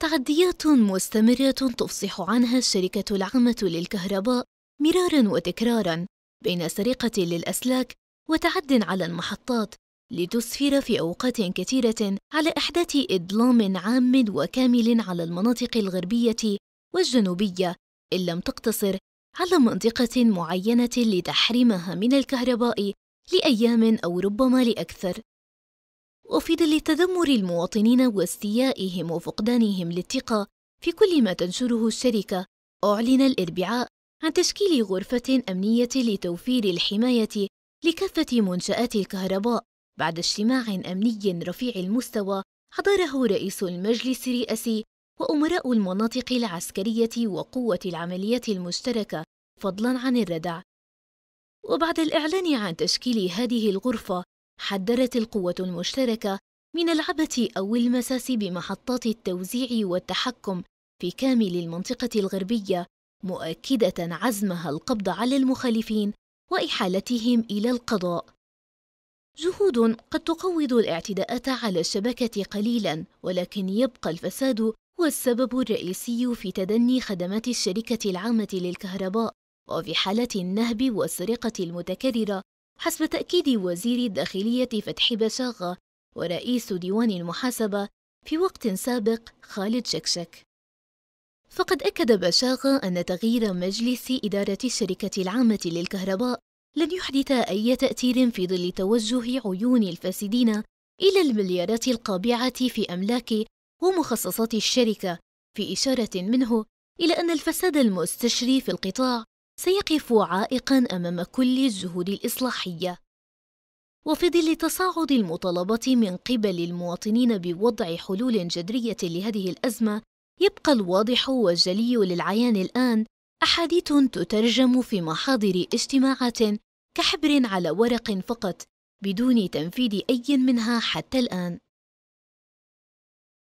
تعديات مستمرة تفصح عنها الشركة العامة للكهرباء مرارا وتكرارا بين سرقة للأسلاك وتعد على المحطات لتسفر في أوقات كثيرة على إحداث إضلام عام وكامل على المناطق الغربية والجنوبية إن لم تقتصر على منطقة معينة لتحريمها من الكهرباء لأيام أو ربما لأكثر وفي ظل تذمر المواطنين واستيائهم وفقدانهم للثقة في كل ما تنشره الشركة أعلن الأربعاء عن تشكيل غرفة أمنية لتوفير الحماية لكافة منشآت الكهرباء بعد اجتماع أمني رفيع المستوى حضره رئيس المجلس الرئاسي وأمراء المناطق العسكرية وقوة العمليات المشتركة فضلاً عن الردع. وبعد الإعلان عن تشكيل هذه الغرفة حذرت القوة المشتركة من العبث أو المساس بمحطات التوزيع والتحكم في كامل المنطقة الغربية مؤكدة عزمها القبض على المخالفين وإحالتهم إلى القضاء. جهود قد تقوض الاعتداءات على الشبكة قليلا ولكن يبقى الفساد هو السبب الرئيسي في تدني خدمات الشركة العامة للكهرباء وفي حالة النهب والسرقة المتكررة حسب تأكيد وزير الداخلية فتحي بشاغة ورئيس ديوان المحاسبة في وقت سابق خالد شكشك فقد أكد بشاغة أن تغيير مجلس إدارة الشركة العامة للكهرباء لن يحدث أي تأثير في ظل توجه عيون الفاسدين إلى المليارات القابعة في أملاك ومخصصات الشركة في إشارة منه إلى أن الفساد المستشري في القطاع سيقف عائقا امام كل الجهود الاصلاحيه وفي ظل تصاعد المطالبه من قبل المواطنين بوضع حلول جذريه لهذه الازمه يبقى الواضح والجلي للعيان الان احاديث تترجم في محاضر اجتماعات كحبر على ورق فقط بدون تنفيذ اي منها حتى الان